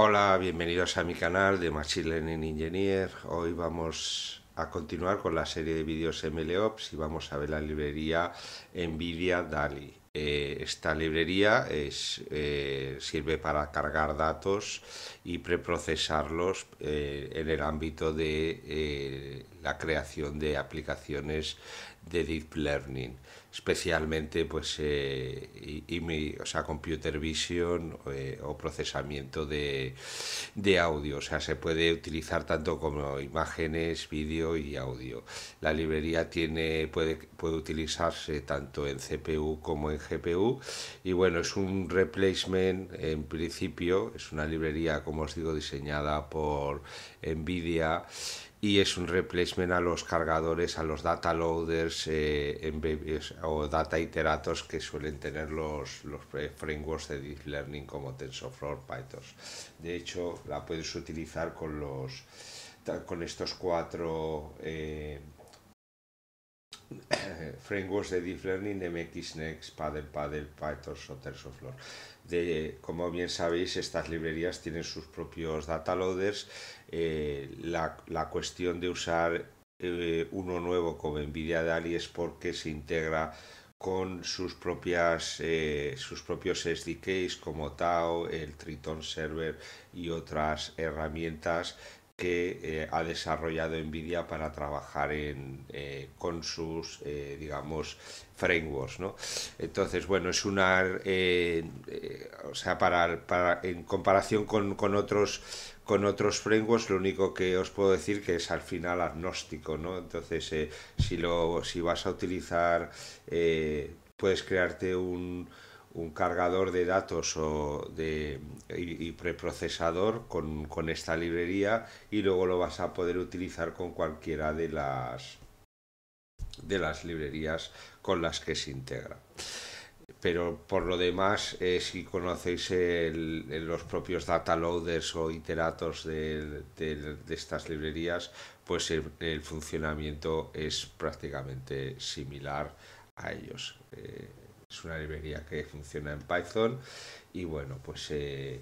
Hola, bienvenidos a mi canal de Machine Learning Engineer. Hoy vamos a continuar con la serie de vídeos MLOps y vamos a ver la librería NVIDIA DALI. Eh, esta librería eh, sirve para cargar datos y preprocesarlos eh, en el ámbito de la creación de aplicaciones de Deep Learning especialmente pues eh, y, o sea, computer vision eh, o procesamiento de, de, audio o sea se puede utilizar tanto como imágenes vídeo y audio la librería tiene puede puede utilizarse tanto en CPU como en GPU y bueno es un replacement en principio es una librería como os digo diseñada por Nvidia y es un replacement a los cargadores, a los data loaders eh, o data iterators que suelen tener los, eh, frameworks de deep learning como TensorFlow, Python. De hecho, la puedes utilizar con los con estos cuatro eh, frameworks de deep learning MXNext, Paddle, Paddle, Python o TensorFlow. como bien sabéis, estas librerías tienen sus propios data loaders eh, la, la, cuestión de usar eh, uno nuevo como Nvidia DALI es porque se integra con sus propias eh, sus propios SDKs como Tao, el Triton Server y otras herramientas que eh, ha desarrollado Nvidia para trabajar en, eh, con sus, eh, digamos, frameworks, Entonces, bueno, es una, o sea, para, para, en comparación con, con otros con otros frameworks, lo único que os puedo decir que es al final agnóstico, ¿no? Entonces, si lo, si vas a utilizar, puedes crearte un un cargador de datos de, y, preprocesador con, esta librería y luego lo vas a poder utilizar con cualquiera de las, de las librerías con las que se integra. Pero por lo demás, eh, si conocéis los propios data loaders o iteratos de, estas librerías, pues el, funcionamiento es prácticamente similar a ellos. Eh, es una librería que funciona en Python y bueno, pues eh,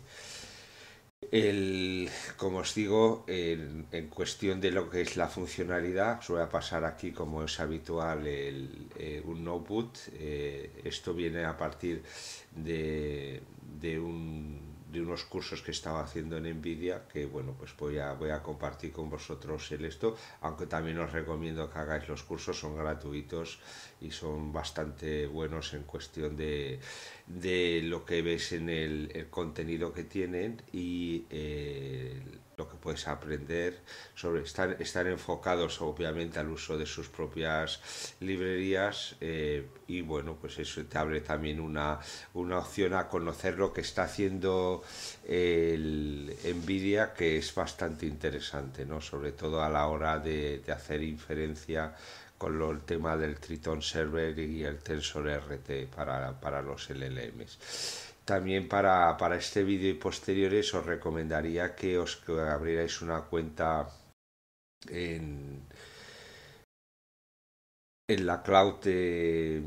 el, como os digo, en, cuestión de lo que es la funcionalidad, suele pasar aquí como es habitual el, eh, un notebook eh, esto viene a partir de un de unos cursos que estaba haciendo en Nvidia que bueno pues voy a voy a compartir con vosotros el esto aunque también os recomiendo que hagáis los cursos son gratuitos y son bastante buenos en cuestión de, de lo que veis en el, contenido que tienen y eh, lo que puedes aprender sobre estar, enfocados obviamente al uso de sus propias librerías eh, y bueno pues eso te abre también una, opción a conocer lo que está haciendo el Nvidia que es bastante interesante no sobre todo a la hora de, hacer inferencia con el tema del Triton Server y el Tensor RT para, para los LLMs. También para, para este vídeo y posteriores os recomendaría que os abrierais una cuenta en, en la cloud de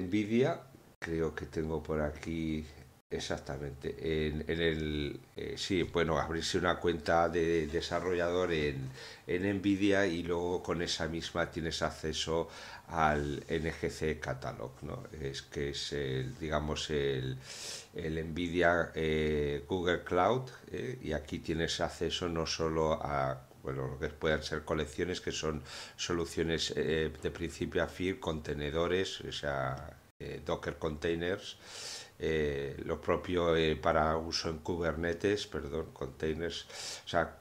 Nvidia. Creo que tengo por aquí Exactamente. En, el, eh, sí, bueno, abrirse una cuenta de desarrollador en, NVIDIA y luego con esa misma tienes acceso al NGC Catalog, ¿no? Es que es, el, digamos, el, NVIDIA eh, Google Cloud eh, y aquí tienes acceso no solo a bueno, lo que puedan ser colecciones que son soluciones de principio a fin, contenedores, o sea, Docker containers, eh, lo propio eh, para uso en Kubernetes, perdón, containers. O sea,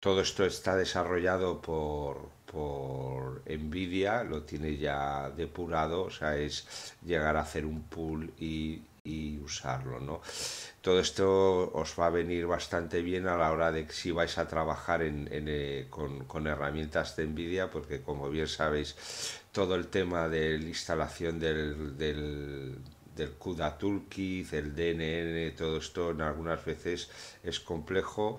todo esto está desarrollado por, por NVIDIA, lo tiene ya depurado, o sea, es llegar a hacer un pool y, usarlo, ¿no? Todo esto os va a venir bastante bien a la hora de que si vais a trabajar en, eh, con, herramientas de NVIDIA, porque como bien sabéis, todo el tema de la instalación del del CUDA Toolkit, el DNN, todo esto en algunas veces es complejo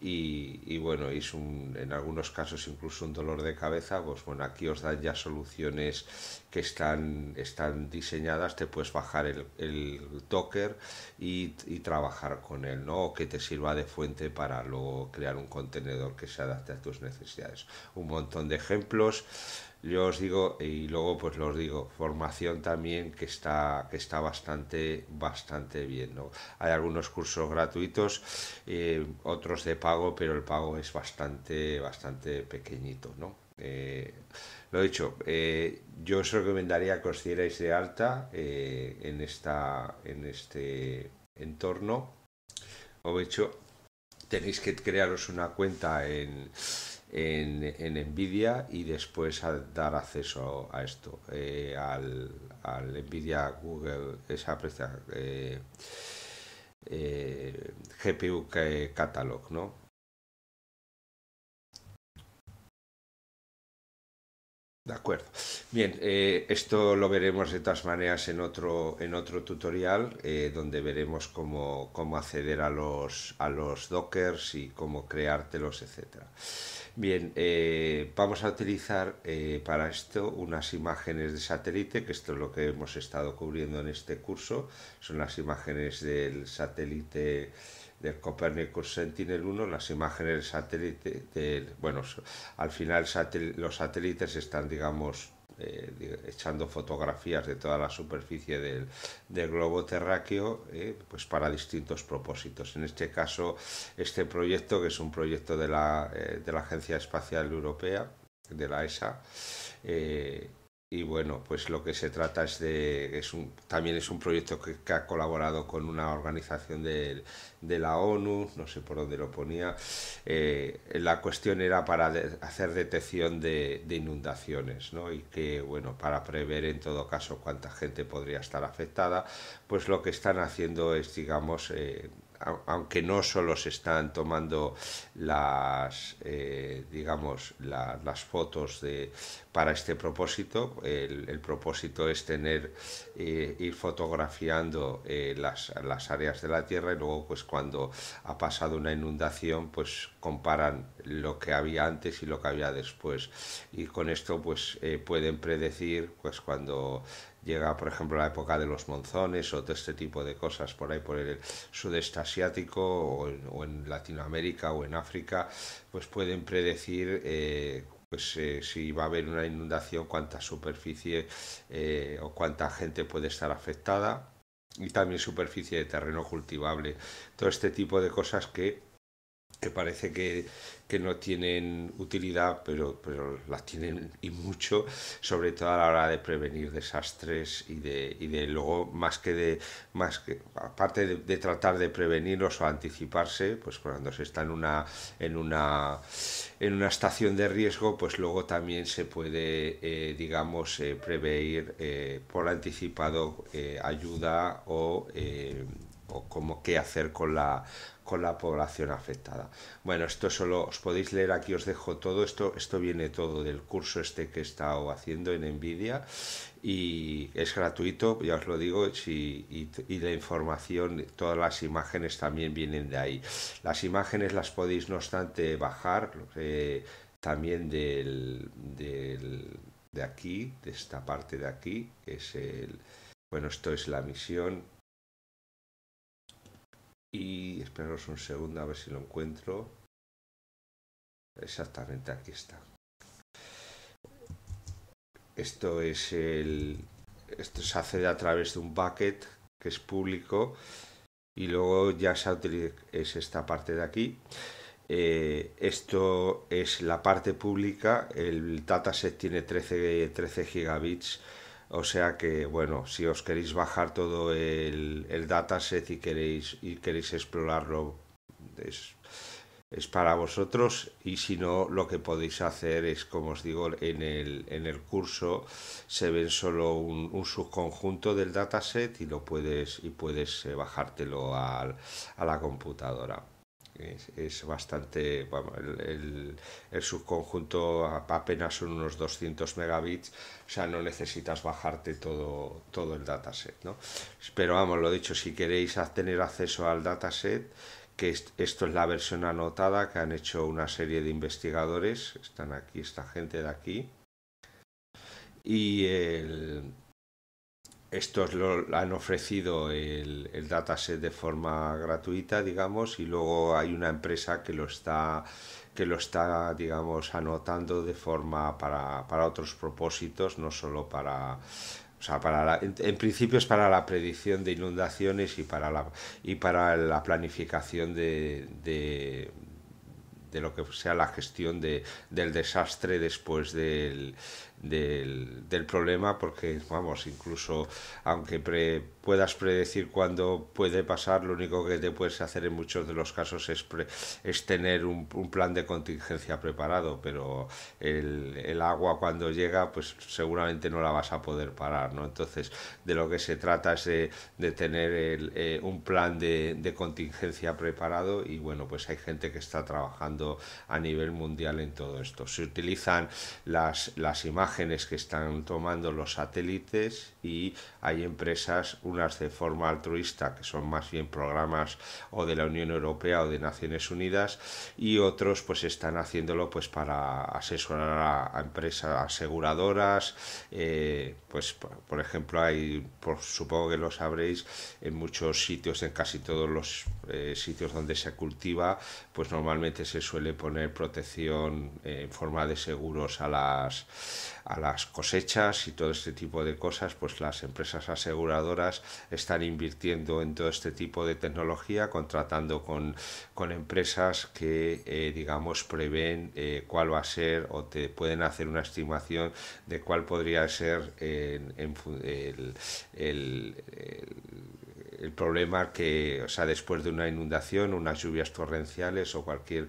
y, bueno, es un, en algunos casos incluso un dolor de cabeza, pues bueno, aquí os dan ya soluciones que están, están diseñadas, te puedes bajar el, el Docker y, trabajar con él, ¿no? O que te sirva de fuente para luego crear un contenedor que se adapte a tus necesidades. Un montón de ejemplos. Yo os digo, y luego pues los digo, formación también que está, que está bastante, bastante bien, ¿no? Hay algunos cursos gratuitos, eh, otros de pago, pero el pago es bastante, bastante pequeñito, ¿no? Eh, lo dicho, eh, yo os recomendaría que os dierais de alta eh, en, esta, en este entorno. Como he dicho, tenéis que crearos una cuenta en, en, en NVIDIA y después dar acceso a esto, eh, al, al, NVIDIA Google, esa presta, GPU Catalog, ¿no? De acuerdo. Bien, eh, esto lo veremos de todas maneras en otro, en otro tutorial eh, donde veremos cómo, acceder a los, a los dockers y cómo creártelos, etc. Bien, eh, vamos a utilizar para esto unas imágenes de satélite, que esto es lo que hemos estado cubriendo en este curso, son las imágenes del satélite del Copernicus Sentinel 1, las imágenes del satélite, bueno, al final los satélites están, digamos, eh, echando fotografías de toda la superficie del, globo terráqueo eh, pues para distintos propósitos. En este caso, este proyecto, que es un proyecto de la, eh, de la Agencia Espacial Europea, de la ESA, y bueno, pues lo que se trata es de, es un, también es un proyecto que, ha colaborado con una organización de, la ONU, no sé por dónde lo ponía, eh, la cuestión era para hacer detección de, inundaciones, ¿no? Y que, bueno, para prever en todo caso cuánta gente podría estar afectada, pues lo que están haciendo es, digamos, eh, aunque no solo se están tomando las, eh, digamos, las fotos de, para este propósito, el, propósito es tener, eh, ir fotografiando eh, las, las, áreas de la Tierra y luego, pues cuando ha pasado una inundación, pues comparan lo que había antes y lo que había después. Y con esto, pues pueden predecir, pues cuando llega, por ejemplo, la época de los monzones o todo este tipo de cosas por ahí, por el sudeste asiático o en, Latinoamérica o en África, pues pueden predecir eh, pues eh, si va a haber una inundación, cuánta superficie eh, o cuánta gente puede estar afectada y también superficie de terreno cultivable. Todo este tipo de cosas que que parece que, no tienen utilidad, pero, pero las tienen y mucho, sobre todo a la hora de prevenir desastres y de, y de luego, más que de, más que, aparte de, tratar de prevenirlos o anticiparse, pues cuando se está en una, en una, en una estación de riesgo, pues luego también se puede, eh, digamos, eh, prevenir eh, por anticipado ayuda o, o qué hacer con la con la población afectada. Bueno, esto solo os podéis leer aquí, os dejo todo. Esto, esto viene todo del curso este que he estado haciendo en Nvidia y es gratuito, ya os lo digo, y, la información, todas las imágenes también vienen de ahí. Las imágenes las podéis, no obstante, bajar eh, también del, de aquí, de esta parte de aquí, es el... Bueno, esto es la misión y esperaros un segundo a ver si lo encuentro. Exactamente, aquí está. Esto es el. Esto se hace a través de un bucket que es público y luego ya se utiliza, es esta parte de aquí. Eh, esto es la parte pública. El dataset tiene 13, 13 gigabits o sea que, bueno, si os queréis bajar todo el, dataset y queréis, queréis explorarlo, es, es, para vosotros. Y si no, lo que podéis hacer es, como os digo, en el, en el curso se ven solo un, un, subconjunto del dataset y lo puedes, y puedes eh, bajártelo a la computadora es, bastante, el, el, subconjunto apenas son unos 200 megabits, o sea, no necesitas bajarte todo, todo el dataset, ¿no? Pero vamos, lo dicho, si queréis tener acceso al dataset, que esto es la versión anotada que han hecho una serie de investigadores, están aquí esta gente de aquí, y el estos lo han ofrecido el, el, dataset de forma gratuita, digamos, y luego hay una empresa que lo está, que lo está digamos, anotando de forma para, para otros propósitos, no solo para... O sea, para en, principio es para la predicción de inundaciones y para la, y para la planificación de, de, de lo que sea la gestión de, del desastre después del, del, problema porque, vamos, incluso aunque puedas predecir cuándo puede pasar, lo único que te puedes hacer en muchos de los casos es, tener un, plan de contingencia preparado, pero el, agua cuando llega, pues seguramente no la vas a poder parar, ¿no? Entonces, de lo que se trata es de, tener eh, un plan de, de contingencia preparado y, bueno, pues hay gente que está trabajando a nivel mundial en todo esto. Se utilizan las, las imágenes, imágenes que están tomando los satélites hay empresas, unas de forma altruista, que son más bien programas o de la Unión Europea o de Naciones Unidas, y otros pues están haciéndolo pues para asesorar a, empresas aseguradoras, eh, pues por ejemplo hay, por, pues, supongo que lo sabréis, en muchos sitios, en casi todos los eh, sitios donde se cultiva, pues normalmente se suele poner protección eh, en forma de seguros a las, a las cosechas y todo este tipo de cosas, pues las empresas aseguradoras están invirtiendo en todo este tipo de tecnología, contratando con, empresas que, eh, digamos, prevén eh, cuál va a ser o te pueden hacer una estimación de cuál podría ser en, el el problema que, o sea, después de una inundación, unas lluvias torrenciales o cualquier,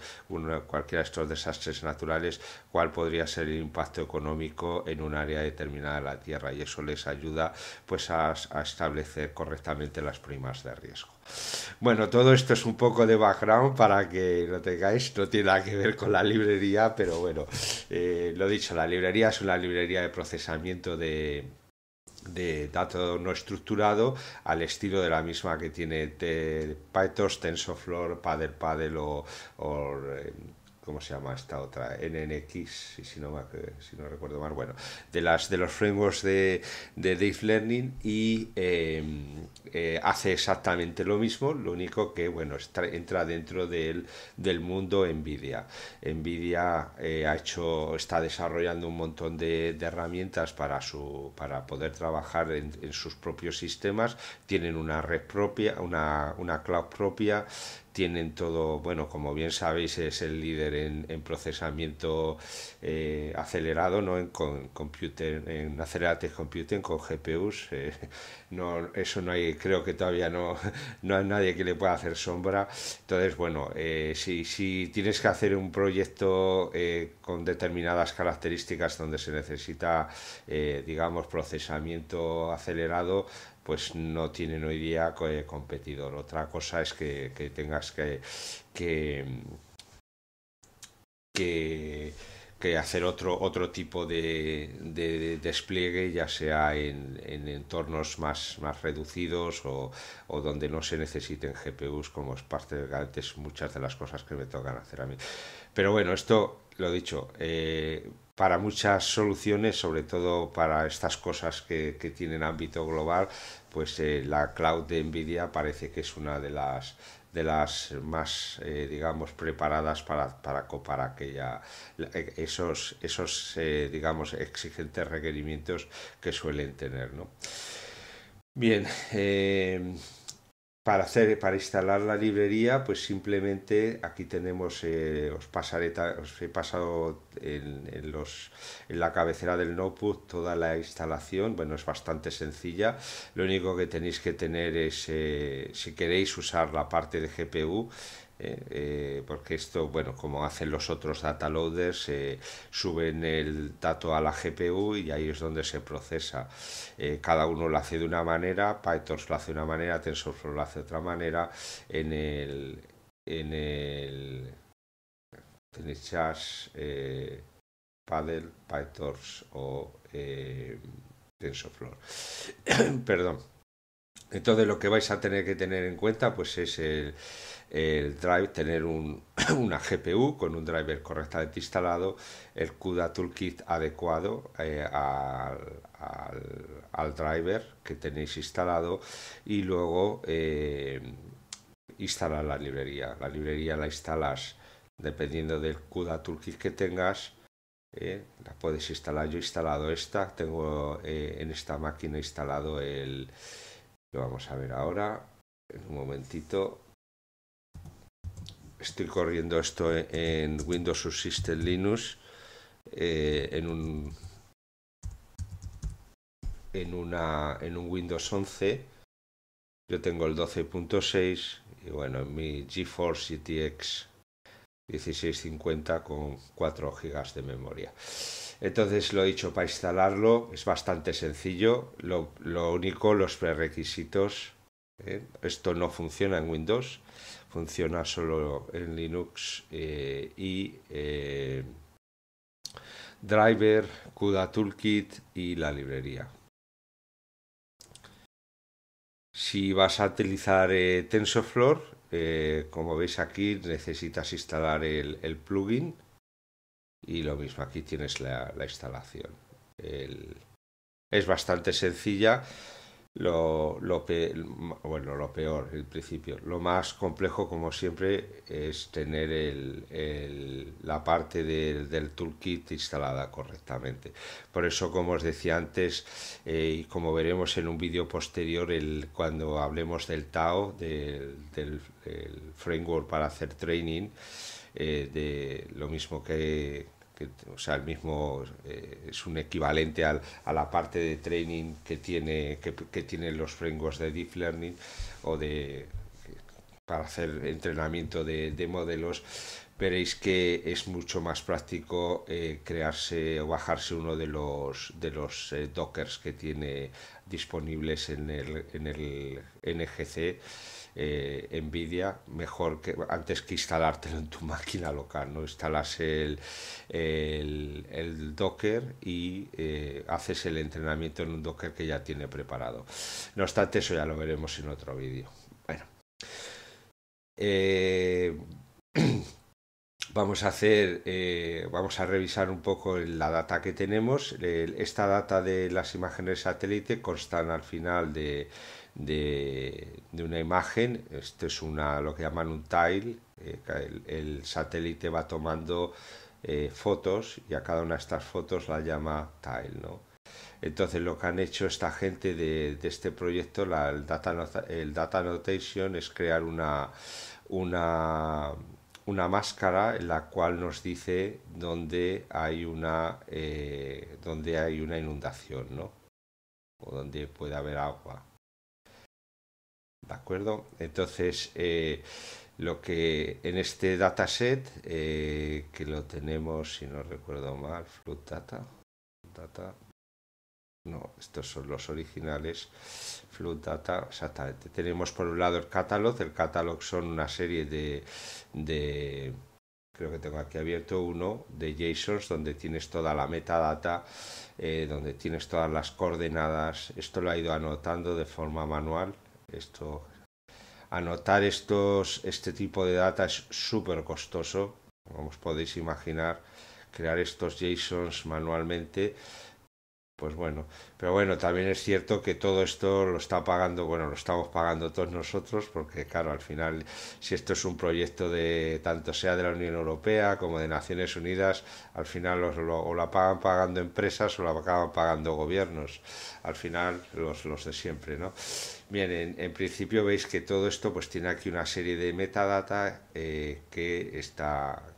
cualquiera de estos desastres naturales, cuál podría ser el impacto económico en un área determinada de la Tierra y eso les ayuda pues a, establecer correctamente las primas de riesgo. Bueno, todo esto es un poco de background para que lo tengáis, no tiene nada que ver con la librería, pero bueno, eh, lo dicho, la librería es una librería de procesamiento de, de datos no estructurado al estilo de la misma que tiene Python, TensorFlow, PaddlePaddle o eh, ¿cómo se llama esta otra? NNX, si no, si no recuerdo mal, bueno, de, las, de los frameworks de, de Deep Learning y em, eh, hace exactamente lo mismo, lo único que, bueno, entra dentro del, mundo NVIDIA. NVIDIA eh, ha hecho, está desarrollando un montón de, herramientas para, su, para poder trabajar en, sus propios sistemas, tienen una red propia, una, una cloud propia, tienen todo, bueno, como bien sabéis, es el líder en, procesamiento eh, acelerado, ¿no? En con, computer, en Computing con GPUs. Eh, no, eso no hay, creo que todavía no, no hay nadie que le pueda hacer sombra. Entonces, bueno, eh, si, si, tienes que hacer un proyecto con determinadas características donde se necesita, digamos, procesamiento acelerado, pues no tienen hoy día eh, competidor. Otra cosa es que, tengas que, que, que hacer otro, otro tipo de, despliegue, ya sea en, entornos más, más reducidos o, donde no se necesiten GPUs, como es parte de antes muchas de las cosas que me tocan hacer a mí. Pero bueno, esto lo dicho, eh, para muchas soluciones, sobre todo para estas cosas que, tienen ámbito global, pues eh, la cloud de Nvidia parece que es una de las de las más eh, digamos preparadas para copar aquella eh, esos esos digamos exigentes requerimientos que suelen tener no bien para, hacer, para instalar la librería, pues simplemente aquí tenemos, eh, os, pasaré, os he pasado en, la cabecera del notebook toda la instalación, bueno, es bastante sencilla, lo único que tenéis que tener es, eh, si queréis usar la parte de GPU, eh, eh, porque esto, bueno, como hacen los otros data loaders, eh, suben el dato a la GPU y ahí es donde se procesa. cada uno lo hace de una manera, PyTorch lo hace de una manera, TensorFlow lo hace de otra manera. En el. En el. eh, Paddle, PyTorch o TensorFlow. Perdón. Entonces lo que vais a tener que tener en cuenta pues es el el drive, tener un, una GPU con un driver correctamente instalado, el CUDA Toolkit adecuado eh, al, driver que tenéis instalado y luego eh, instalar la librería. La librería la instalas dependiendo del CUDA Toolkit que tengas. Eh, la puedes instalar. Yo he instalado esta, tengo en esta máquina instalado el. Lo vamos a ver ahora. En un momentito estoy corriendo esto en Windows Subsystem Linux eh, en un en un Windows 11 yo tengo el 12.6 y bueno mi GeForce GTX 1650 con 4 GB de memoria entonces lo he dicho para instalarlo es bastante sencillo lo, único los prerequisitos eh, esto no funciona en Windows funciona solo en Linux eh, y eh, driver, CUDA Toolkit y la librería. Si vas a utilizar eh, TensorFlow, como veis aquí necesitas instalar el, plugin y lo mismo aquí tienes la, instalación. es bastante sencilla lo, lo, bueno, lo peor, el principio. Lo más complejo, como siempre, es tener el, la parte del toolkit instalada correctamente. Por eso, como os decía antes, eh, y como veremos en un vídeo posterior, el, cuando hablemos del TAO, del framework para hacer training, eh, de lo mismo que el mismo eh, es un equivalente a la parte de training que tiene que, tienen los frameworks de deep learning o de para hacer entrenamiento de, modelos veréis que es mucho más práctico eh, crearse o bajarse uno de los de los eh, dockers que tiene disponibles en el, en el NGC envidia eh, Nvidia, mejor que antes que instalártelo en tu máquina local, ¿no? Instalas el, Docker y eh, haces el entrenamiento en un Docker que ya tiene preparado. No obstante, eso ya lo veremos en otro vídeo. Bueno. Eh, vamos a hacer vamos a revisar un poco la data que tenemos esta data de las imágenes satélite constan al final de de, una imagen. Esto es una, lo que llaman un tile. Eh, el, satélite va tomando eh, fotos y a cada una de estas fotos la llama tile. Entonces lo que han hecho esta gente de, este proyecto, el, data notation, es crear una, una, máscara en la cual nos dice dónde hay una, eh, hay una inundación, ¿no? O dónde puede haber agua. ¿De acuerdo? Entonces, eh, lo que en este dataset, eh, que lo tenemos, si no recuerdo mal, Flood Data, no, estos son los originales, flutdata Data, exactamente. Tenemos por un lado el catalog, el catalog son una serie de, de creo que tengo aquí abierto uno de JSONs donde tienes toda la metadata, eh, donde tienes todas las coordenadas. Esto lo ha ido anotando de forma manual esto, anotar estos, este tipo de data es súper costoso, como os podéis imaginar, crear estos JSONs manualmente. Pues bueno, pero bueno, también es cierto que todo esto lo está pagando, bueno, lo estamos pagando todos nosotros, porque claro, al final, si esto es un proyecto de tanto sea de la Unión Europea como de Naciones Unidas, al final lo, o la pagan pagando empresas o la acaban pagando gobiernos, al final los, los de siempre, ¿no? Bien, en, principio veis que todo esto pues tiene aquí una serie de metadata eh, que,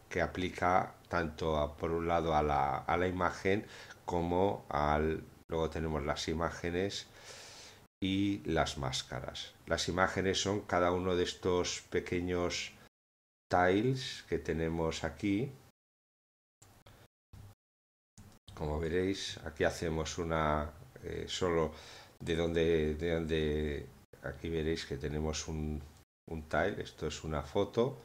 que aplica tanto por un lado a la, imagen como al... Luego tenemos las imágenes y las máscaras. Las imágenes son cada uno de estos pequeños tiles que tenemos aquí. Como veréis, aquí hacemos una eh, solo de donde, de aquí veréis que tenemos un, un tile, esto es una foto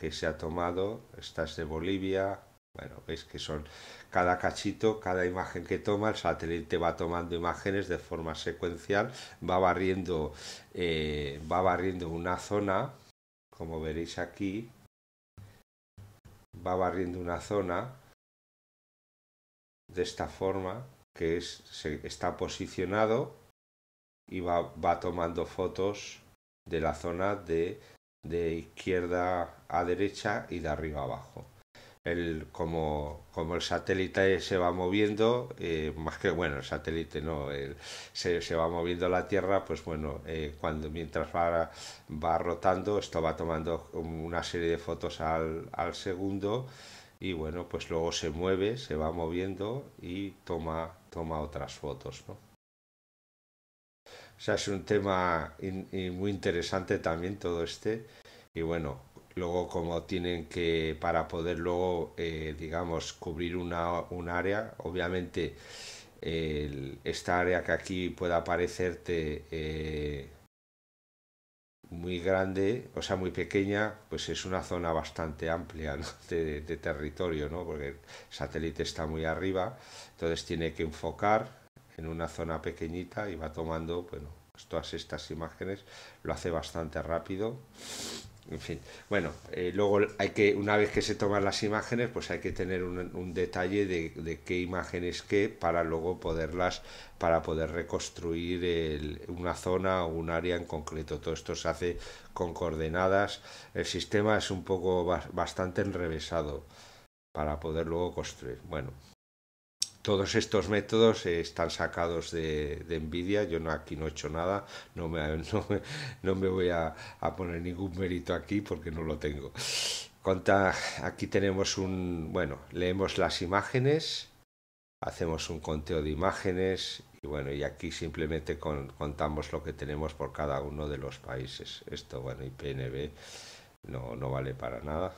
que se ha tomado, esta es de Bolivia, bueno, veis que son cada cachito, cada imagen que toma, el satélite va tomando imágenes de forma secuencial, va barriendo, eh, va barriendo una zona, como veréis aquí, va barriendo una zona de esta forma que es, se, está posicionado y va, va, tomando fotos de la zona de, de, izquierda a derecha y de arriba a abajo. El, como, como el satélite se va moviendo, eh, más que bueno, el satélite no, el, se, se, va moviendo la Tierra, pues bueno, eh, cuando mientras va, rotando, esto va tomando una serie de fotos al, al segundo y bueno, pues luego se mueve, se va moviendo y toma toma otras fotos. O sea, es un tema muy interesante también todo este. Y bueno, luego como tienen que, para poder luego, eh, digamos, cubrir una, un área, obviamente esta área que aquí pueda aparecerte eh, muy grande, o sea, muy pequeña, pues es una zona bastante amplia de, territorio, ¿no? porque el satélite está muy arriba, entonces tiene que enfocar en una zona pequeñita y va tomando bueno, pues todas estas imágenes, lo hace bastante rápido en fin. Bueno, eh, luego hay que, una vez que se toman las imágenes, pues hay que tener un, detalle de, qué imágenes qué para luego poderlas, para poder reconstruir una zona o un área en concreto. Todo esto se hace con coordenadas. El sistema es un poco bastante enrevesado para poder luego construir. Bueno. Todos estos métodos están sacados de, de Nvidia, yo no, aquí no he hecho nada, no me, voy a, poner ningún mérito aquí porque no lo tengo. Conta, aquí tenemos un, bueno, leemos las imágenes, hacemos un conteo de imágenes y bueno, y aquí simplemente contamos lo que tenemos por cada uno de los países. Esto, bueno, y PNB no, no vale para nada.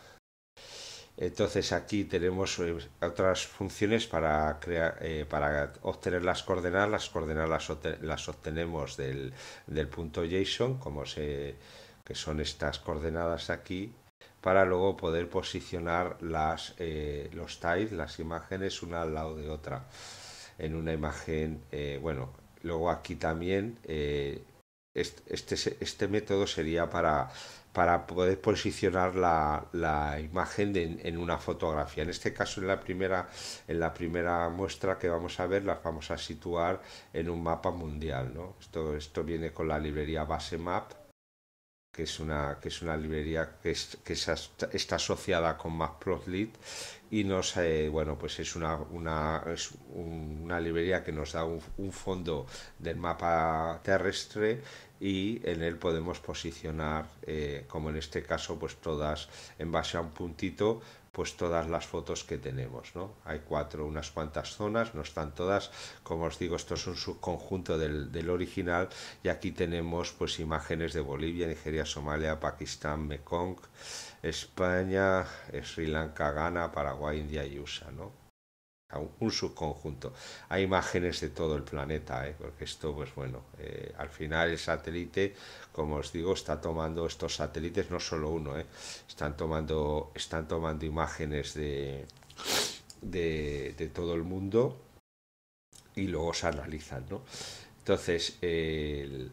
Entonces aquí tenemos eh, otras funciones para, crear, eh, para obtener las coordenadas. Las coordenadas las, obtenemos del, punto JSON, como se, que son estas coordenadas aquí, para luego poder posicionar las, eh, los tiles, las imágenes, una al lado de otra. En una imagen, bueno, luego aquí también este, este método sería para para poder posicionar la, imagen en una fotografía. En este caso, en la, primera, en la primera muestra que vamos a ver, la vamos a situar en un mapa mundial. Esto, esto viene con la librería base map que es una, que es una librería que, que está asociada con Proslit y nos, eh, bueno, pues es una, una, una librería que nos da un, fondo del mapa terrestre y en él podemos posicionar, eh, como en este caso, pues todas en base a un puntito, pues todas las fotos que tenemos. ¿no? Hay cuatro, unas cuantas zonas, no están todas, como os digo, esto es un subconjunto del, original y aquí tenemos pues imágenes de Bolivia, Nigeria, Somalia, Pakistán, Mekong, España, Sri Lanka, Ghana, Paraguay, India y USA. ¿no? un subconjunto. Hay imágenes de todo el planeta, ¿eh? porque esto, pues bueno, eh, al final el satélite, como os digo, está tomando estos satélites, no solo uno, ¿eh? están, tomando, están tomando imágenes de, de, de, todo el mundo y luego se analizan, ¿no? Entonces, el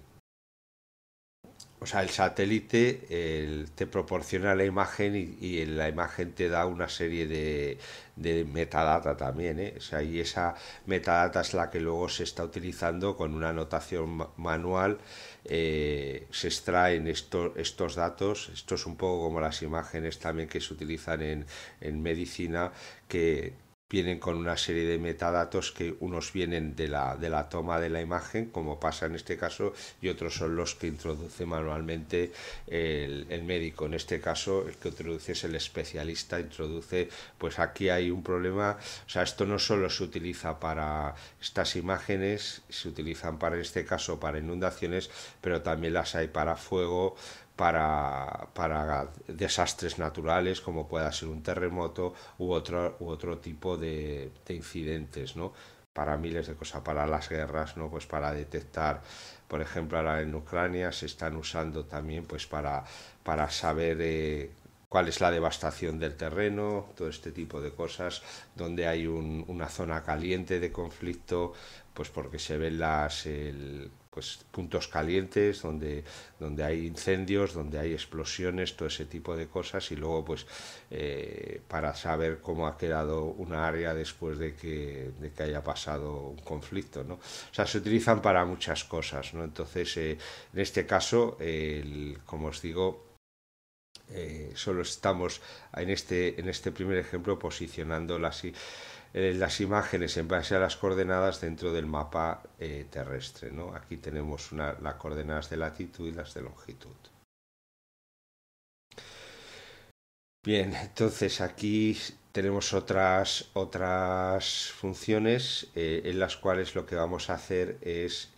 o sea, el satélite te proporciona la imagen y, en la imagen te da una serie de, de metadata también. ¿eh? O sea, y esa metadata es la que luego se está utilizando con una anotación manual. Eh, se extraen esto, estos datos. Esto es un poco como las imágenes también que se utilizan en, en medicina, que vienen con una serie de metadatos que unos vienen de la, de la toma de la imagen, como pasa en este caso, y otros son los que introduce manualmente el, el médico. En este caso, el que introduce es el especialista, introduce, pues aquí hay un problema, o sea, esto no solo se utiliza para estas imágenes, se utilizan para, en este caso, para inundaciones, pero también las hay para fuego, para, para, desastres naturales como pueda ser un terremoto u otro, u otro tipo de, incidentes, ¿no? para miles de cosas, para las guerras, ¿no? Pues para detectar, por ejemplo, ahora en Ucrania se están usando también pues para, para saber eh, cuál es la devastación del terreno, todo este tipo de cosas, donde hay una zona caliente de conflicto, pues porque se ven las, pues, puntos calientes donde, donde hay incendios, donde hay explosiones, todo ese tipo de cosas y luego pues eh, para saber cómo ha quedado una área después de que, haya pasado un conflicto. ¿no? O sea, se utilizan para muchas cosas. ¿no? Entonces, eh, en este caso, como os digo, eh, solo estamos en este, en este primer ejemplo posicionándola así. Eh, las imágenes en base a las coordenadas dentro del mapa eh, terrestre. ¿no? Aquí tenemos una, las coordenadas de latitud y las de longitud. Bien, entonces aquí tenemos otras, otras funciones eh, en las cuales lo que vamos a hacer es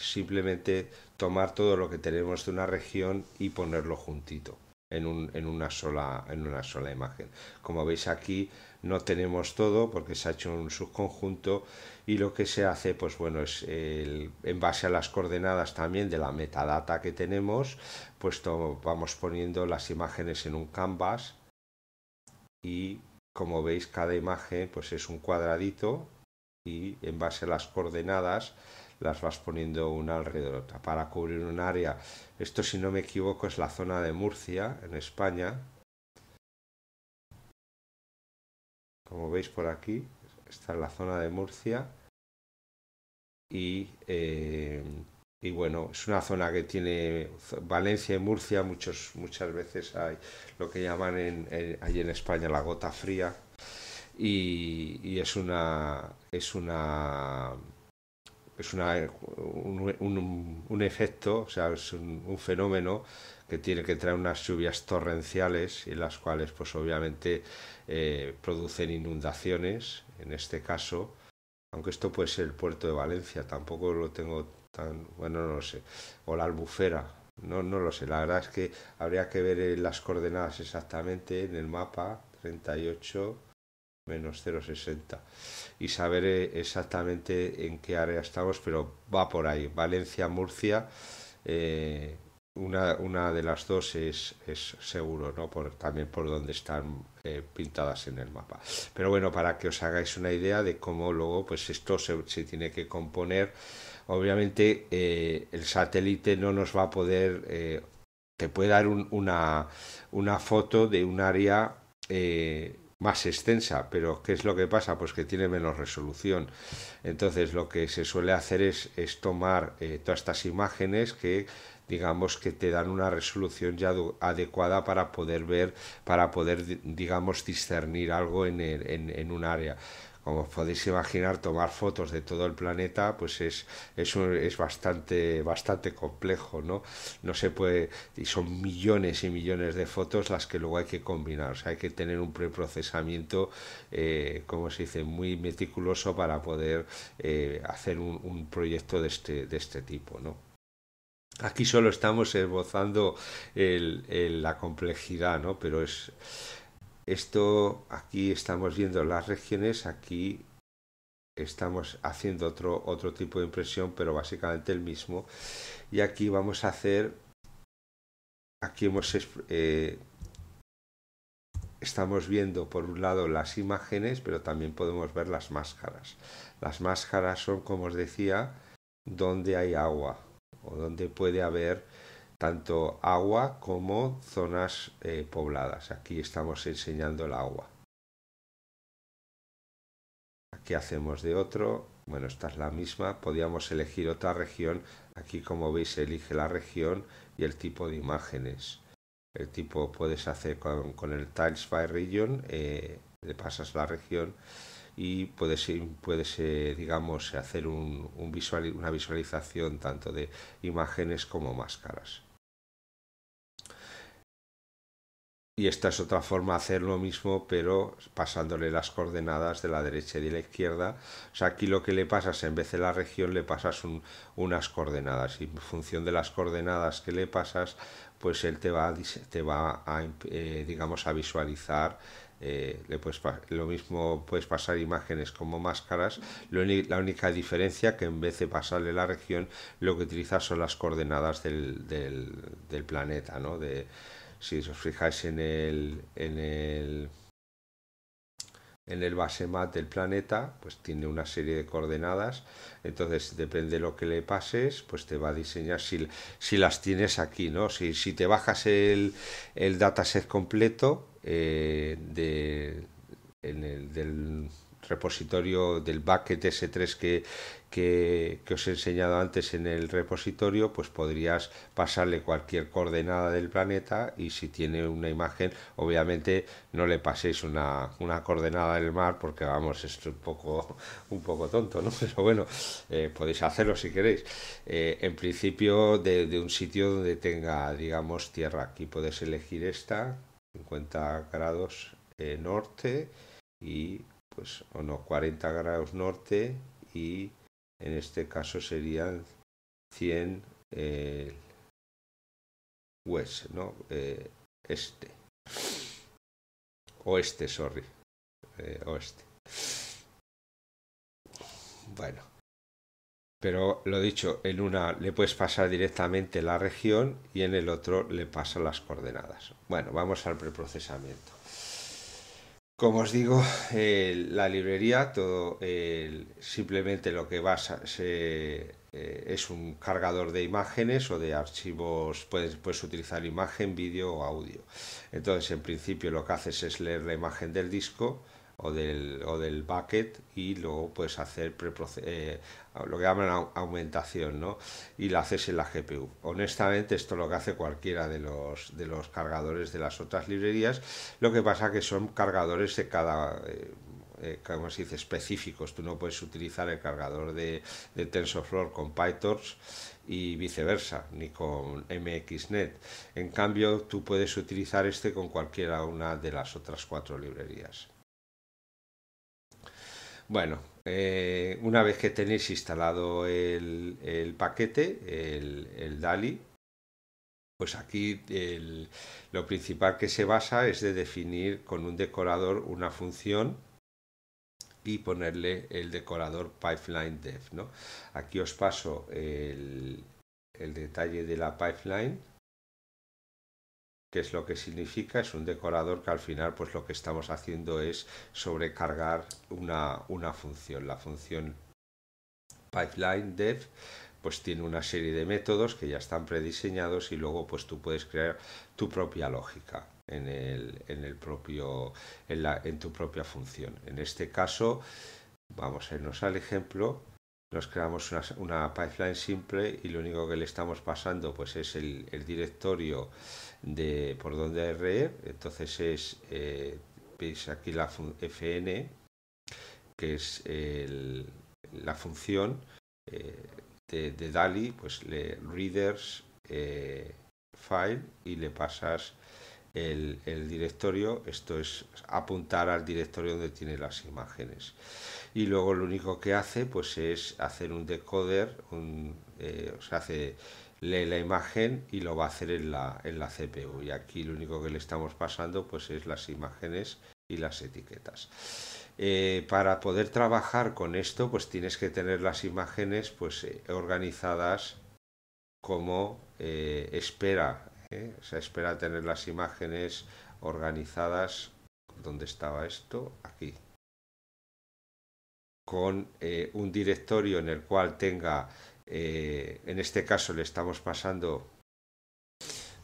simplemente tomar todo lo que tenemos de una región y ponerlo juntito en, en, una, sola, en una sola imagen. Como veis aquí, no tenemos todo porque se ha hecho un subconjunto y lo que se hace pues bueno es en base a las coordenadas también de la metadata que tenemos pues vamos poniendo las imágenes en un canvas y como veis cada imagen pues es un cuadradito y en base a las coordenadas las vas poniendo una alrededor para cubrir un área esto si no me equivoco es la zona de Murcia en España como veis por aquí, está en la zona de Murcia. Eh, y, bueno, es una zona que tiene Valencia y Murcia, muchos, muchas veces hay lo que llaman en, ahí en España la gota fría. Y, es una es una es una, un, un, efecto, o sea, es un, fenómeno que tiene que traer unas lluvias torrenciales y las cuales, pues obviamente, eh, producen inundaciones, en este caso, aunque esto puede ser el puerto de Valencia, tampoco lo tengo tan, bueno, no lo sé, o la albufera, no, no lo sé, la verdad es que habría que ver eh, las coordenadas exactamente en el mapa, 38, menos 0,60 y saber eh, exactamente en qué área estamos, pero va por ahí. Valencia, Murcia, eh, una, una, de las dos es, es seguro, ¿no? Por, también por donde están eh, pintadas en el mapa. Pero bueno, para que os hagáis una idea de cómo luego, pues esto se, tiene que componer. Obviamente el satélite no nos va a poder, te puede dar una, una foto de un área más extensa, pero ¿qué es lo que pasa? Pues que tiene menos resolución. Entonces lo que se suele hacer es, tomar eh, todas estas imágenes que digamos que te dan una resolución ya adecuada para poder ver, para poder digamos discernir algo en, en, en un área como os podéis imaginar, tomar fotos de todo el planeta, pues es, es, bastante, bastante complejo, ¿no? No se puede, y son millones y millones de fotos las que luego hay que combinar, hay que tener un preprocesamiento, eh, como se dice, muy meticuloso para poder eh, hacer un, proyecto de este, de este tipo, ¿no? Aquí solo estamos esbozando la complejidad, Pero es, esto aquí estamos viendo las regiones, aquí estamos haciendo otro, otro tipo de impresión, pero básicamente el mismo. Y aquí vamos a hacer, aquí hemos, eh, estamos viendo por un lado las imágenes, pero también podemos ver las máscaras. Las máscaras son, como os decía, donde hay agua o donde puede haber tanto agua como zonas eh, pobladas. Aquí estamos enseñando el agua. Aquí hacemos de otro. Bueno, esta es la misma. Podíamos elegir otra región. Aquí, como veis, se elige la región y el tipo de imágenes. El tipo puedes hacer con, el Tiles by Region. Eh, le pasas la región y puedes, eh, digamos, hacer una visualización tanto de imágenes como máscaras. Y esta es otra forma de hacer lo mismo, pero pasándole las coordenadas de la derecha y de la izquierda. O sea, aquí lo que le pasas, en vez de la región, le pasas unas coordenadas. Y en función de las coordenadas que le pasas, pues él te va, te va a, eh, digamos, a visualizar eh, lo mismo puedes pasar imágenes como máscaras la única diferencia que en vez de pasarle la región lo que utilizas son las coordenadas del, planeta ¿no? de, si os fijáis en el, en el, en el del planeta, pues tiene una serie de coordenadas. Entonces, depende de lo que le pases, pues te va a diseñar si, si las tienes aquí, ¿no? Si, si te bajas el, el dataset completo eh, de, en el, del repositorio del bucket S3 que, que, os he enseñado antes en el repositorio, pues podrías pasarle cualquier coordenada del planeta y si tiene una imagen, obviamente no le paséis una, una coordenada del mar porque vamos, es un poco, un poco tonto, ¿no? Pero bueno, eh, podéis hacerlo si queréis. Eh, en principio de, un sitio donde tenga, digamos, tierra. Aquí podéis elegir esta, 50 grados eh, norte y pues o no 40 grados norte y en este caso serían 100 eh, west, ¿no? Eh, este. Oeste, sorry. Eh, oeste. Bueno. Pero lo dicho, en una le puedes pasar directamente la región y en el otro le pasa las coordenadas. Bueno, vamos al preprocesamiento. Como os digo, eh, la librería, todo simplemente lo que vas a eh, es un cargador de imágenes o de archivos, puedes, puedes utilizar imagen, vídeo o audio. Entonces, en principio lo que haces es leer la imagen del disco o del, o del bucket y luego puedes hacer eh, lo que llaman aumentación ¿no? y la haces en la GPU. Honestamente esto lo que hace cualquiera de los, de los cargadores de las otras librerías, lo que pasa que son cargadores de cada... Eh, eh, se específicos. Tú no puedes utilizar el cargador de, de TensorFlow con PyTorch y viceversa, ni con MXNet. En cambio, tú puedes utilizar este con cualquiera una de las otras cuatro librerías. Bueno, eh, una vez que tenéis instalado el, paquete, el, DALI, pues aquí lo principal que se basa es de definir con un decorador una función y ponerle el decorador pipeline Aquí os paso el detalle de la pipeline que es lo que significa, es un decorador que al final pues lo que estamos haciendo es sobrecargar una, función. La función pipeline dev pues tiene una serie de métodos que ya están prediseñados y luego pues tú puedes crear tu propia lógica en, el, propio en, tu propia función. En este caso, vamos a irnos al ejemplo, nos creamos una, pipeline simple y lo único que le estamos pasando pues es el, el directorio de por donde RE, entonces es, eh, veis aquí la FN, que es la función eh, de, DALI, pues le readers eh, file y le pasas el, directorio, esto es apuntar al directorio donde tiene las imágenes. Y luego lo único que hace pues es hacer un decoder, un, se hace lee la imagen y lo va a hacer en la, CPU. Y aquí lo único que le estamos pasando pues es las imágenes y las etiquetas. Eh, para poder trabajar con esto pues tienes que tener las imágenes pues eh, organizadas como eh, espera. O sea, espera tener las imágenes organizadas. ¿Dónde estaba esto? Aquí. Con un directorio en el cual tenga eh, en este caso le estamos pasando...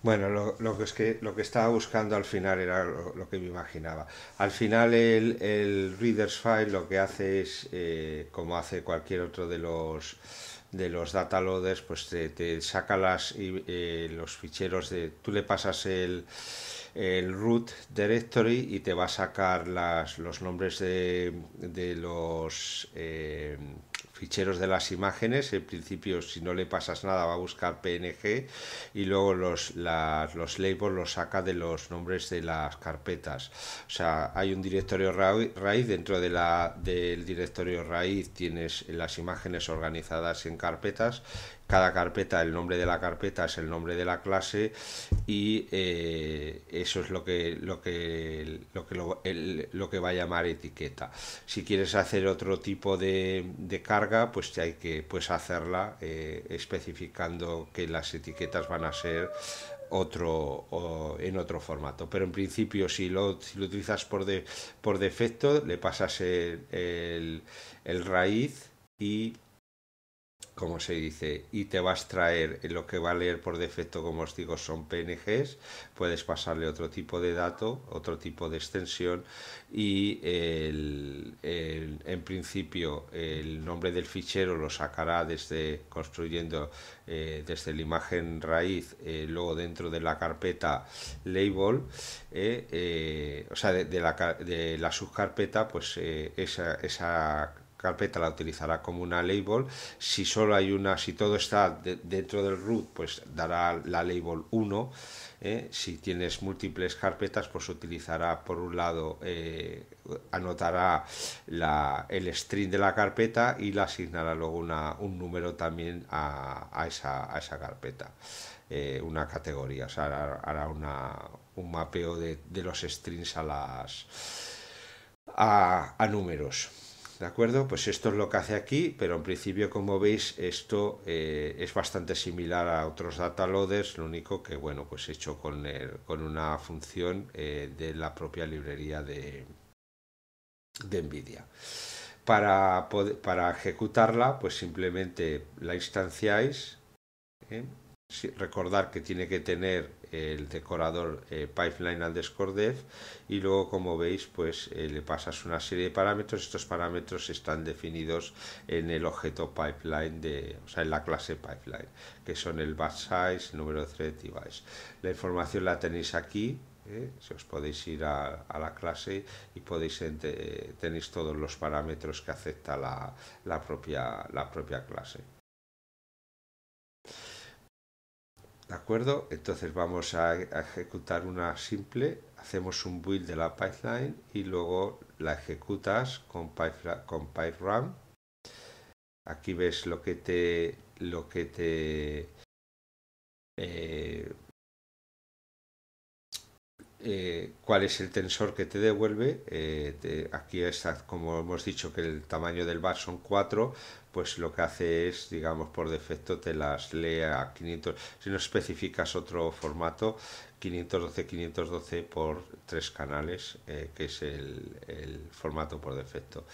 Bueno, lo, que, es que, lo que estaba buscando al final era lo, que me imaginaba. Al final el, el, Reader's File lo que hace es, eh, como hace cualquier otro de los de los data loaders, pues te, saca las, eh, los ficheros de... Tú le pasas el, root directory y te va a sacar las, los nombres de, los ficheros de las imágenes. En principio, si no le pasas nada, va a buscar PNG y luego los, los labels los saca de los nombres de las carpetas. O sea, hay un directorio raíz. Dentro de la, del directorio raíz tienes las imágenes organizadas en carpetas cada carpeta, el nombre de la carpeta es el nombre de la clase y eh, eso es lo que, lo que, lo que, lo, que va a llamar etiqueta. Si quieres hacer otro tipo de, carga, pues hay que pues hacerla eh, especificando que las etiquetas van a ser otro en otro formato pero en principio si lo, si lo utilizas por, de, por defecto le pasas el raíz y como se dice, y te va a extraer lo que va a leer por defecto, como os digo, son PNGs, puedes pasarle otro tipo de dato, otro tipo de extensión y en principio el nombre del fichero lo sacará desde construyendo eh, desde la imagen raíz, eh, luego dentro de la carpeta label, eh, o sea, de, la, de la subcarpeta, pues esa, esa carpeta la utilizará como una label. Si solo hay una, si todo está dentro del root, pues dará la label 1. ¿eh? Si tienes múltiples carpetas, pues utilizará por un lado, eh, anotará la, el string de la carpeta y le asignará luego una, un número también a, a, esa, carpeta, eh, una categoría. O sea, hará, una, un mapeo de, los strings a las. a, a números. ¿De acuerdo? Pues esto es lo que hace aquí, pero en principio, como veis, esto eh, es bastante similar a otros data loaders, lo único que, bueno, pues hecho con, con una función eh, de la propia librería de, NVIDIA. Para, poder, para ejecutarla, pues simplemente la instanciáis. ¿eh? recordar que tiene que tener el decorador eh, pipeline al dev y luego como veis pues eh, le pasas una serie de parámetros estos parámetros están definidos en el objeto pipeline de o sea en la clase pipeline que son el batch size número de thread y la información la tenéis aquí ¿eh? si os podéis ir a, la clase y podéis tenéis todos los parámetros que acepta la, propia, la propia clase. ¿De acuerdo? Entonces vamos e-, a, ejecutar una simple, hacemos un build de la pipeline y luego la ejecutas con, pipe, con run Aquí ves lo que te, lo que te eh, eh, cuál es el tensor que te devuelve. Eh, aquí está, como hemos dicho, que el tamaño del bar son 4, pues lo que hace es, digamos, por defecto te las lee a 500. Si no especificas otro formato, 512, 512 por tres canales, eh, que es el, formato por defecto.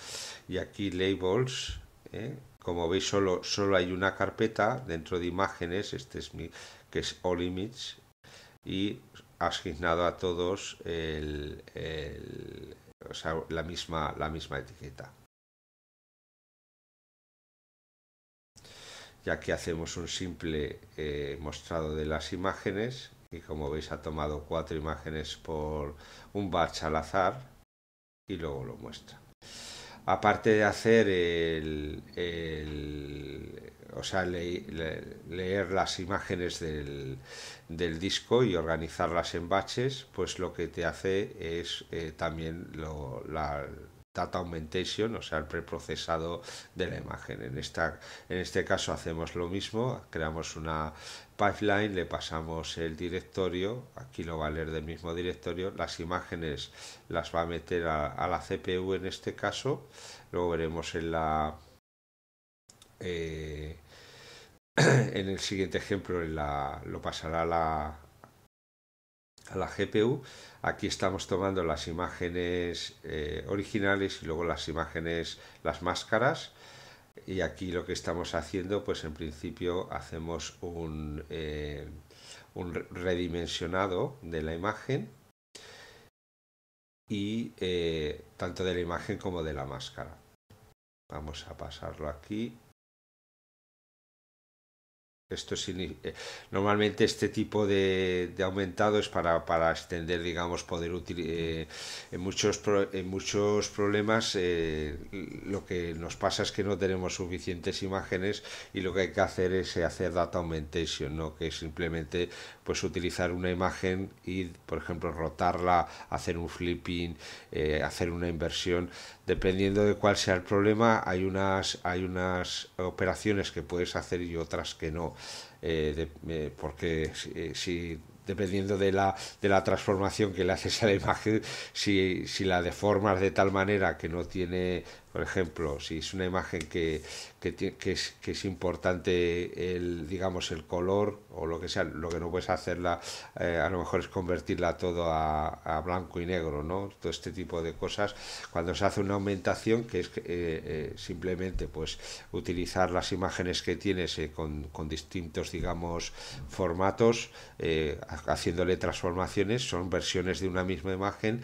Y aquí labels. Como veis, solo, solo hay una carpeta dentro de imágenes, este es mi, que es All Image, y asignado a todos la, misma, la misma etiqueta. Ya que hacemos un simple eh, mostrado de las imágenes y como veis ha tomado cuatro imágenes por un batch al azar y luego lo muestra. Aparte de hacer el o sea, leer las imágenes del, del, disco y organizarlas en batches, pues lo que te hace es eh, también la data augmentation, o sea, el preprocesado de la imagen. En, esta, en este caso hacemos lo mismo, creamos una pipeline, le pasamos el directorio, aquí lo va a leer del mismo directorio, las imágenes las va a meter a, la CPU en este caso, luego veremos en la... Eh, en el siguiente ejemplo lo pasará a la, GPU. Aquí estamos tomando las imágenes eh, originales y luego las imágenes, las máscaras. Y aquí lo que estamos haciendo, pues en principio hacemos un, eh, redimensionado de la imagen y eh, tanto de la imagen como de la máscara. Vamos a pasarlo aquí esto eh, normalmente este tipo de, aumentado es para, extender, digamos, poder utilizar eh, en muchos en muchos problemas eh, lo que nos pasa es que no tenemos suficientes imágenes y lo que hay que hacer es hacer data augmentation, no que simplemente pues utilizar una imagen y, por ejemplo, rotarla, hacer un flipping, eh, hacer una inversión. Dependiendo de cuál sea el problema, hay unas, hay unas operaciones que puedes hacer y otras que no. Eh, eh, porque si, dependiendo de la, transformación que le haces a la imagen, si, si la deformas de tal manera que no tiene por ejemplo, si es una imagen que, es, que, es, importante el, digamos, el color o lo que sea, lo que no puedes hacerla, eh, a lo mejor es convertirla todo a, blanco y negro, ¿no? Todo este tipo de cosas. Cuando se hace una aumentación, que es eh, eh, simplemente pues utilizar las imágenes que tienes con, distintos, digamos, formatos, haciéndole transformaciones, son versiones de una misma imagen,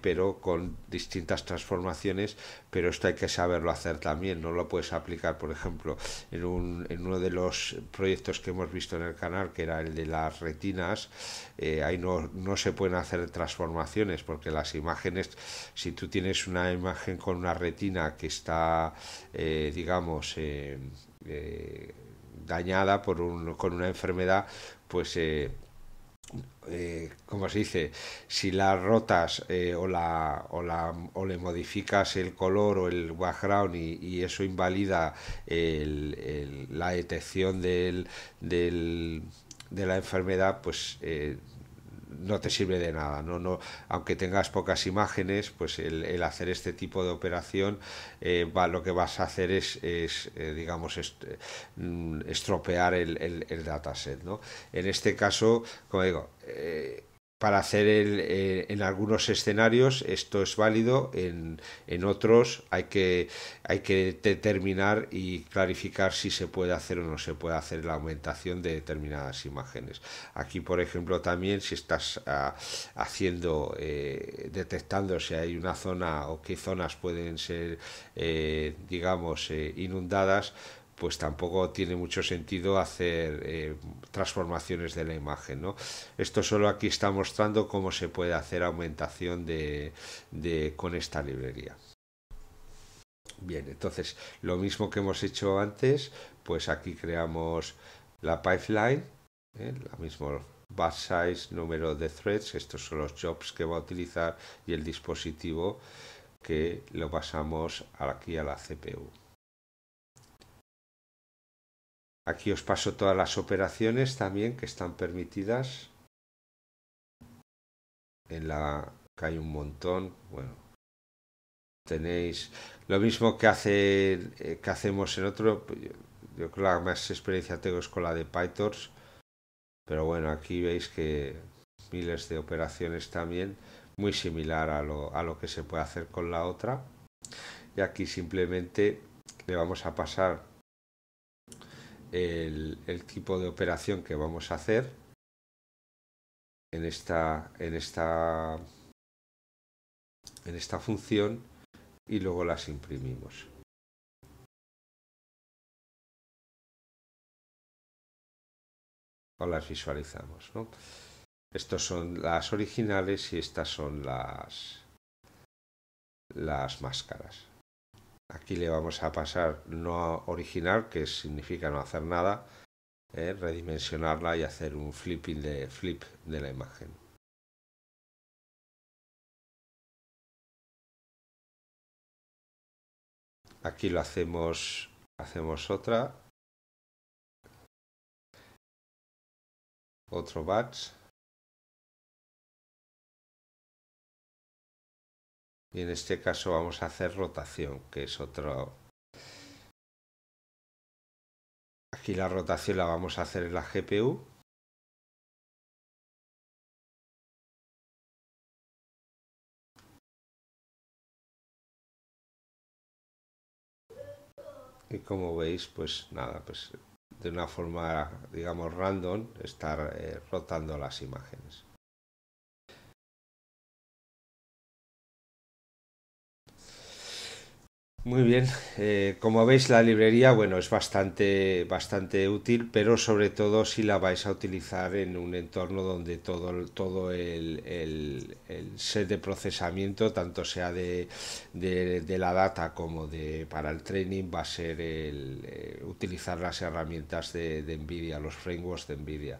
pero con distintas transformaciones, pero hay que saberlo hacer también, no lo puedes aplicar, por ejemplo, en, un, en uno de los proyectos que hemos visto en el canal, que era el de las retinas, eh, ahí no, se pueden hacer transformaciones, porque las imágenes, si tú tienes una imagen con una retina que está, eh, digamos, eh, dañada por con una enfermedad, pues eh, como se dice, si la rotas eh, o, la, o, la, o, le modificas el color o el background y, eso invalida el, la detección del, del, de la enfermedad, pues eh, no te sirve de nada. No, no, aunque tengas pocas imágenes, pues el, el hacer este tipo de operación eh, va, lo que vas a hacer es, eh, digamos, mm, estropear el, el, el, dataset. ¿no? En este caso, como digo, eh, para hacer eh, en algunos escenarios esto es válido, en, en, otros hay que, hay que determinar y clarificar si se puede hacer o no se puede hacer la aumentación de determinadas imágenes. Aquí, por ejemplo, también si estás ah, haciendo, eh, detectando si hay una zona o qué zonas pueden ser, eh, digamos, inundadas, pues tampoco tiene mucho sentido hacer eh, transformaciones de la imagen. ¿no? Esto solo aquí está mostrando cómo se puede hacer aumentación de, con esta librería. Bien, entonces lo mismo que hemos hecho antes, pues aquí creamos la pipeline, ¿eh? la misma batch size, número de threads, estos son los jobs que va a utilizar y el dispositivo que lo pasamos aquí a la CPU. Aquí os paso todas las operaciones también que están permitidas. En la que hay un montón, bueno, tenéis lo mismo que eh, hacemos en otro. Pues, yo, creo que la más experiencia tengo es con la de PyTorch, pero bueno, aquí veis que miles de operaciones también, muy similar a lo, a lo que se puede hacer con la otra. Y aquí simplemente le vamos a pasar el, tipo de operación que vamos a hacer en esta, en esta, en esta función y luego las imprimimos. O las visualizamos. Estas son las originales y estas son las, las máscaras. Aquí le vamos a pasar no original, que significa no hacer nada, ¿eh? redimensionarla y hacer un flipping de flip de la imagen. Aquí lo hacemos, hacemos otra, otro batch. y en este caso vamos a hacer rotación, que es otro... Aquí la rotación la vamos a hacer en la GPU. Y como veis, pues nada, pues de una forma, digamos, random, estar eh, rotando las imágenes. Muy bien, eh, como veis la librería, bueno, es bastante, bastante útil, pero sobre todo si la vais a utilizar en un entorno donde todo, todo el, el set de procesamiento, tanto sea de, la data como de para el training, va a ser el, eh, utilizar las herramientas de, de NVIDIA, los frameworks de NVIDIA.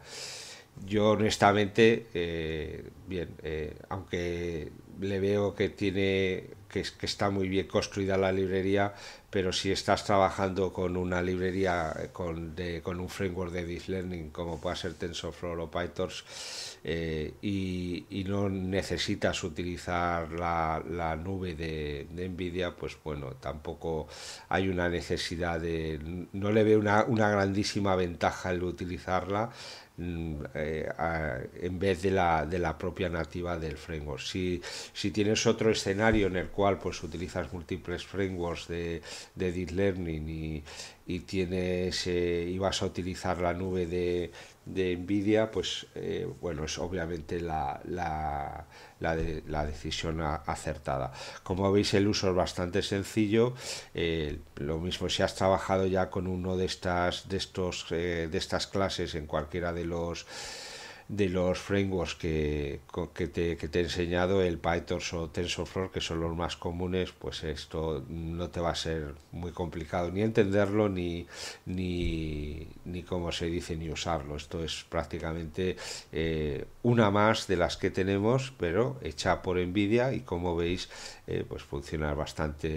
Yo honestamente, eh, bien, aunque le veo que tiene que, está muy bien construida la librería, pero si estás trabajando con una librería eh, con, un framework de deep learning como pueda ser TensorFlow o PyTorch eh, y, no necesitas utilizar la, nube de, NVIDIA, pues bueno, tampoco hay una necesidad de... no le veo una, una grandísima ventaja el utilizarla Mm, eh, en vez de la, de la, propia nativa del framework. Si, si, tienes otro escenario en el cual pues, utilizas múltiples frameworks de, Deep Learning y, tienes eh, vas a utilizar la nube de, de Nvidia, pues eh, bueno, es obviamente la, la decisión acertada. Como veis, el uso es bastante sencillo. lo mismo si has trabajado ya con uno de estas de estos de estas clases en cualquiera de los los de los frameworks que, te, he enseñado, el Python o TensorFlow, que son los más comunes, pues esto no te va a ser muy complicado ni entenderlo ni, ni, ni como se dice, ni usarlo. Esto es prácticamente eh, una más de las que tenemos, pero hecha por envidia y como veis eh, pues funciona bastante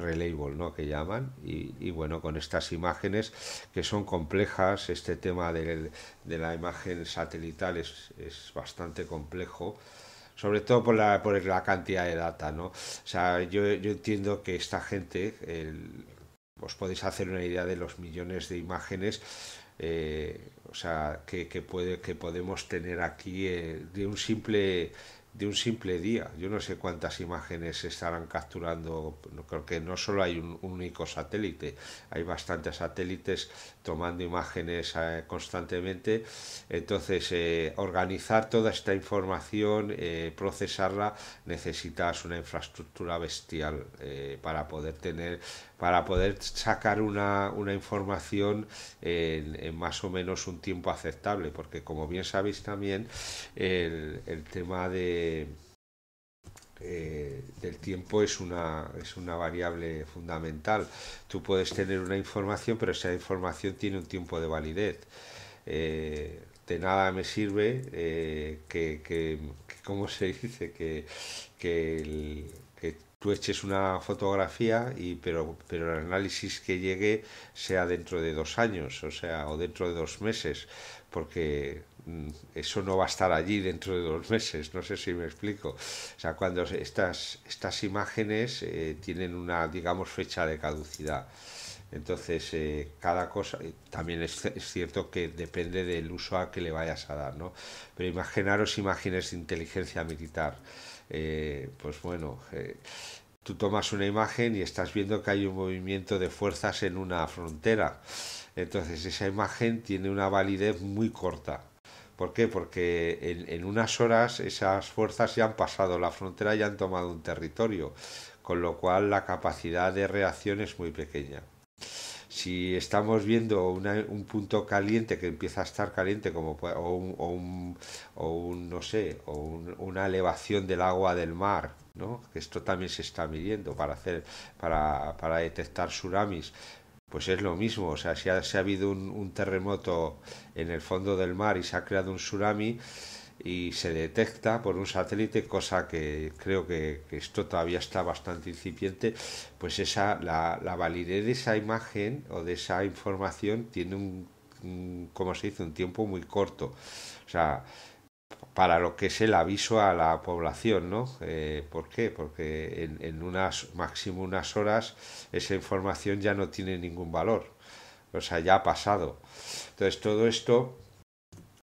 relayable, ¿no? Que llaman. Y, bueno, con estas imágenes que son complejas, este tema de, la imagen satelital es, bastante complejo sobre todo por la, cantidad de data, ¿no? O sea, yo, entiendo que esta gente, os podéis hacer una idea de los millones de imágenes, eh, o sea, que, puede, que podemos tener aquí eh, de un simple de un simple día. Yo no sé cuántas imágenes se estarán capturando, creo que no solo hay un único satélite, hay bastantes satélites tomando imágenes eh, constantemente. Entonces, eh, organizar toda esta información, eh, procesarla, necesitas una infraestructura bestial para poder tener para poder sacar una, información en, más o menos un tiempo aceptable, porque como bien sabéis también, el, tema de... Eh, del tiempo es una, es una variable fundamental. Tú puedes tener una información, pero esa información tiene un tiempo de validez. Eh, de nada me sirve eh, que, que, ¿cómo se dice? Que, que el, tú eches una fotografía y pero pero el análisis que llegue sea dentro de dos años o sea o dentro de dos meses porque mm, eso no va a estar allí dentro de dos meses no sé si me explico o sea cuando estas estas imágenes eh, tienen una digamos fecha de caducidad entonces eh, cada cosa eh, también es, es, cierto que depende del uso a que le vayas a dar no pero imaginaros imágenes de inteligencia militar eh, pues bueno, eh, tú tomas una imagen y estás viendo que hay un movimiento de fuerzas en una frontera. Entonces esa imagen tiene una validez muy corta. ¿Por qué? Porque en, en unas horas esas fuerzas ya han pasado la frontera y han tomado un territorio, con lo cual la capacidad de reacción es muy pequeña si estamos viendo un punto caliente que empieza a estar caliente como o o un, no sé o una elevación del agua del mar ¿no? que esto también se está midiendo para hacer para, para detectar tsunamis pues es lo mismo o sea si ha, si ha habido un, terremoto en el fondo del mar y se ha creado un tsunami y se detecta por un satélite, cosa que creo que, esto todavía está bastante incipiente, pues esa, la, la, validez de esa imagen o de esa información tiene un, como se dice, un tiempo muy corto. O sea, para lo que es el aviso a la población, ¿no? Eh, ¿Por qué? Porque en, en, unas, máximo unas horas, esa información ya no tiene ningún valor. O sea, ya ha pasado. Entonces, todo esto,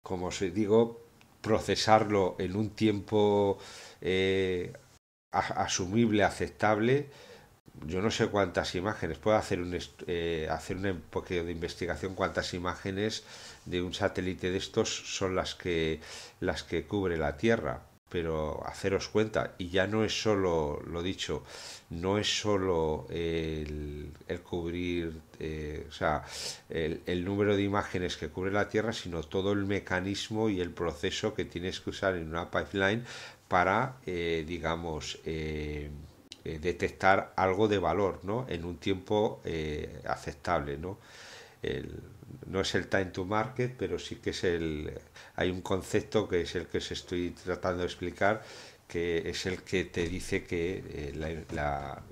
como os digo, procesarlo en un tiempo eh, asumible, aceptable, yo no sé cuántas imágenes, puedo hacer un, eh, hacer de investigación cuántas imágenes de un satélite de estos son las que, las que cubre la Tierra pero haceros cuenta, y ya no es solo, lo dicho, no es solo el, cubrir, eh, o sea, el, número de imágenes que cubre la Tierra, sino todo el mecanismo y el proceso que tienes que usar en una pipeline para, eh, digamos, eh, detectar algo de valor, ¿no? En un tiempo aceptable, ¿no? no es el time to market, pero sí que es el, hay un concepto que es el que os estoy tratando de explicar, que es el que te dice que eh, la,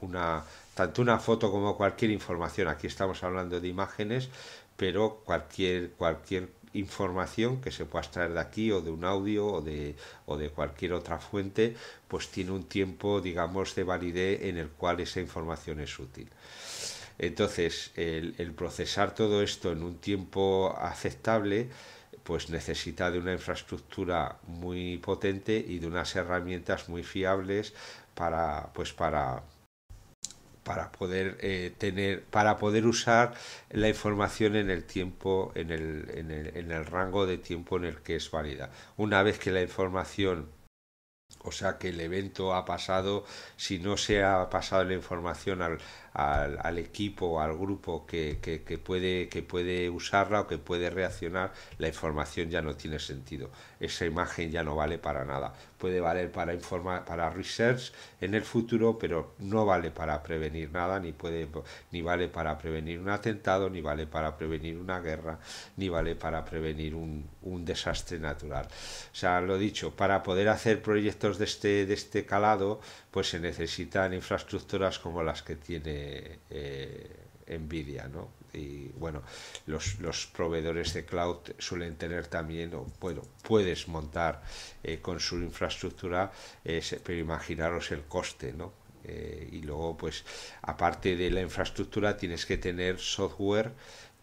una, tanto una foto como cualquier información, aquí estamos hablando de imágenes, pero cualquier, cualquier información que se pueda extraer de aquí o de un audio o de, o de cualquier otra fuente, pues tiene un tiempo, digamos, de validez en el cual esa información es útil. Entonces, el, procesar todo esto en un tiempo aceptable, pues necesita de una infraestructura muy potente y de unas herramientas muy fiables para, pues para, para poder eh, tener para poder usar la información en el tiempo en el, en, el, en el rango de tiempo en el que es válida una vez que la información o sea que el evento ha pasado, si no se ha pasado la información al, al, al equipo, al grupo que, puede, que puede usarla o que puede reaccionar, la información ya no tiene sentido. Esa imagen ya no vale para nada. Puede valer para para research en el futuro, pero no vale para prevenir nada, ni puede, ni vale para prevenir un atentado, ni vale para prevenir una guerra, ni vale para prevenir un, un desastre natural. O sea, lo dicho, para poder hacer proyectos de este, de este calado, pues se necesitan infraestructuras como las que tiene eh, Nvidia, ¿no? Y bueno, los, proveedores de cloud suelen tener también, o bueno, puedes montar eh, con su infraestructura, pero imaginaros el coste, ¿no? Eh, y luego, pues, aparte de la infraestructura, tienes que tener software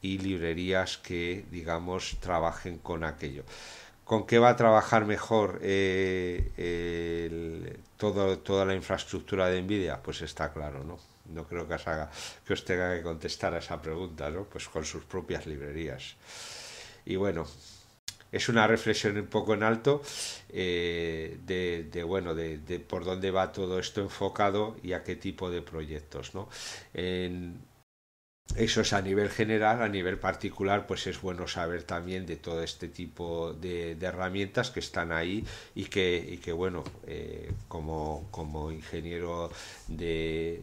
y librerías que, digamos, trabajen con aquello con qué va a trabajar mejor todo, toda la infraestructura de Nvidia, pues está claro, ¿no? no creo que os, haga, que os tenga que contestar a esa pregunta, ¿no? Pues con sus propias librerías. Y bueno, es una reflexión un poco en alto eh, de, bueno de, de, por dónde va todo esto enfocado y a qué tipo de proyectos no en, eso es a nivel general, a nivel particular, pues es bueno saber también de todo este tipo de, herramientas que están ahí y que, bueno, eh, como, como, ingeniero de,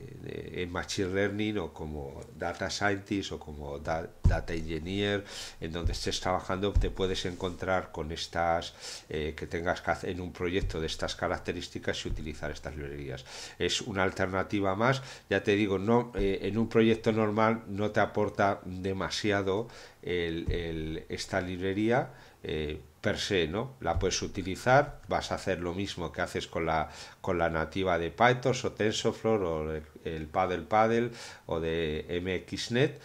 en Machine Learning o como Data Scientist o como Data Engineer, en donde estés trabajando, te puedes encontrar con estas, eh, que tengas que hacer en un proyecto de estas características y utilizar estas librerías. Es una alternativa más, ya te digo, no eh, en un proyecto normal no te aporta demasiado esta librería eh, per se, ¿no? La puedes utilizar, vas a hacer lo mismo que haces con la, con la nativa de Python o TensorFlow o el Paddle Paddle o de MXNet,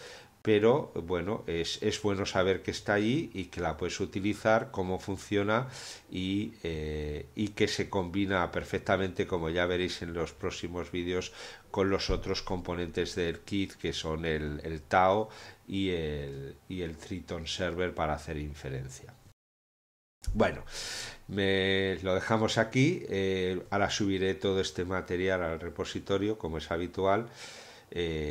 pero bueno, es, bueno saber que está ahí y que la puedes utilizar, cómo funciona eh, y, que se combina perfectamente, como ya veréis en los próximos vídeos, con los otros componentes del kit que son el, TAO y el, Triton Server para hacer inferencia. Bueno, lo dejamos aquí. Eh, ahora subiré todo este material al repositorio, como es habitual. Eh,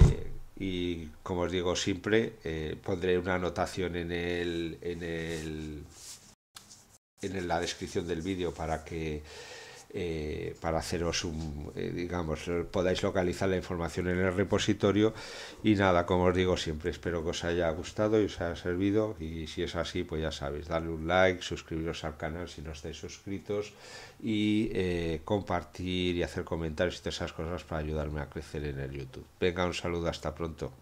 y como os digo siempre eh, pondré una anotación en el en el en la descripción del vídeo para que eh, para haceros un, eh, digamos, podáis localizar la información en el repositorio y nada, como os digo siempre, espero que os haya gustado y os haya servido y si es así, pues ya sabéis, darle un like, suscribiros al canal si no estáis suscritos y eh, compartir y hacer comentarios y todas esas cosas para ayudarme a crecer en el YouTube. Venga, un saludo, hasta pronto.